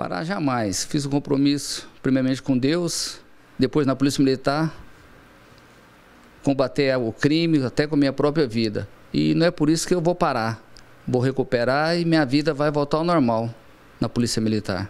Parar jamais. Fiz um compromisso, primeiramente com Deus, depois na Polícia Militar, combater o crime, até com a minha própria vida. E não é por isso que eu vou parar. Vou recuperar e minha vida vai voltar ao normal na Polícia Militar.